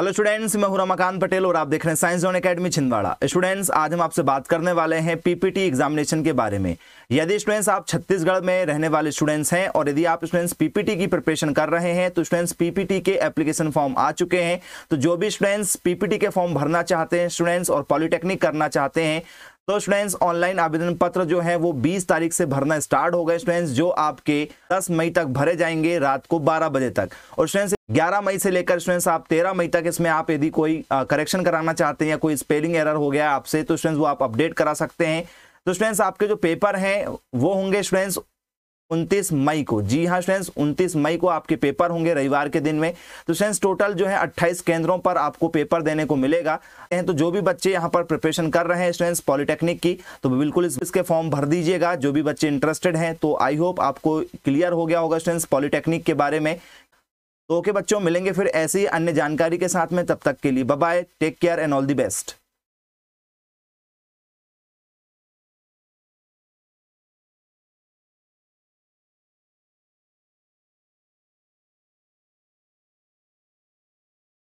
hello students मैं हूं रमाकांत पटेल और आप देख रहे हैं science zone academy Chhindwara students आज हम आपसे बात करने वाले हैं पीपीटी एग्जामिनेशन के बारे में यदि स्टूडेंट्स आप छत्तीसगढ़ में रहने वाले स्टूडेंट्स हैं और यदि आप स्टूडेंट्स पीपीटी की प्रिपरेशन कर रहे हैं तो स्टूडेंट्स पीपीटी के एप्लीकेशन फॉर्म आ चुके हैं तो जो भी स्टूडेंट्स पीपीटी के फॉर्म भरना चाहते हैं स्टूडेंट्स और पॉलिटेक्निक करना चाहते हैं तो स्टूडेंट्स ऑनलाइन आवेदन पत्र जो है वो 20 तारीख से भरना स्टार्ट हो गए स्टूडेंट्स जो आपके 10 मई तक भरे जाएंगे रात को 12 बजे तक और स्टूडेंट्स 11 मई से लेकर स्टूडेंट्स आप 13 मई तक इसमें आप यदि कोई करेक्शन कराना चाहते हैं या कोई स्पेलिंग एरर हो गया आपसे तो स्टूडेंट्स वो आप अपडेट करा सकते हैं तो स्टूडेंट्स आपके जो पेपर हैं वो होंगे स्टूडेंट्स उनतीस मई को जी हाँ फ्रेंड्स उनतीस मई को आपके पेपर होंगे रविवार के दिन में तो फ्रेंड्स टोटल जो है अट्ठाईस केंद्रों पर आपको पेपर देने को मिलेगा तो जो भी बच्चे यहाँ पर प्रिपरेशन कर रहे हैं फ्रेंड्स पॉलिटेक्निक की तो बिल्कुल इसके फॉर्म भर दीजिएगा जो भी बच्चे इंटरेस्टेड हैं तो आई होप आपको क्लियर हो गया होगा फ्रेंड्स पॉलिटेक्निक के बारे में तो ओके बच्चों मिलेंगे फिर ऐसी अन्य जानकारी के साथ में तब तक के लिए bye take care and all the best